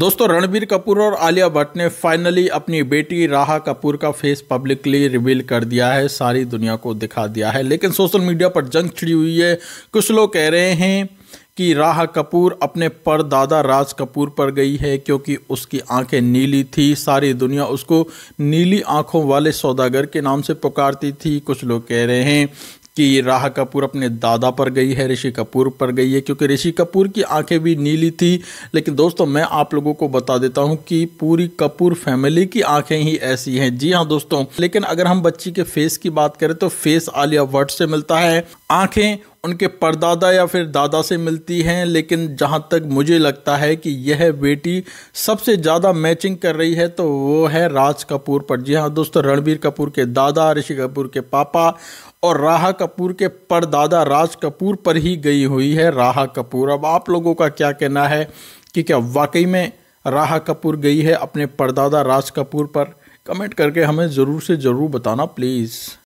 दोस्तों रणबीर कपूर और आलिया भट्ट ने फाइनली अपनी बेटी राहा कपूर का फेस पब्लिकली रिवील कर दिया है सारी दुनिया को दिखा दिया है लेकिन सोशल मीडिया पर जंग छिड़ी हुई है कुछ लोग कह रहे हैं कि राह कपूर अपने परदादा राज कपूर पर गई है क्योंकि उसकी आंखें नीली थी सारी दुनिया उसको नीली आंखों वाले सौदागर के नाम से पुकारती थी कुछ लोग कह रहे हैं कि राह कपूर अपने दादा पर गई है ऋषि कपूर पर गई है क्योंकि ऋषि कपूर की आंखें भी नीली थी लेकिन दोस्तों मैं आप लोगों को बता देता हूं कि पूरी कपूर फैमिली की आंखें ही ऐसी हैं जी हाँ दोस्तों लेकिन अगर हम बच्ची के फेस की बात करें तो फेस आलिया भट्ट से मिलता है आंखें उनके परदादा या फिर दादा से मिलती हैं लेकिन जहाँ तक मुझे लगता है कि यह बेटी सबसे ज़्यादा मैचिंग कर रही है तो वो है राज कपूर पर जी हाँ दोस्तों रणबीर कपूर के दादा ऋषि कपूर के पापा और राहा कपूर के परदादा राज कपूर पर ही गई हुई है राहा कपूर अब आप लोगों का क्या कहना है कि क्या वाकई में राहा कपूर गई है अपने परदादा राज कपूर पर कमेंट करके हमें ज़रूर से ज़रूर बताना प्लीज़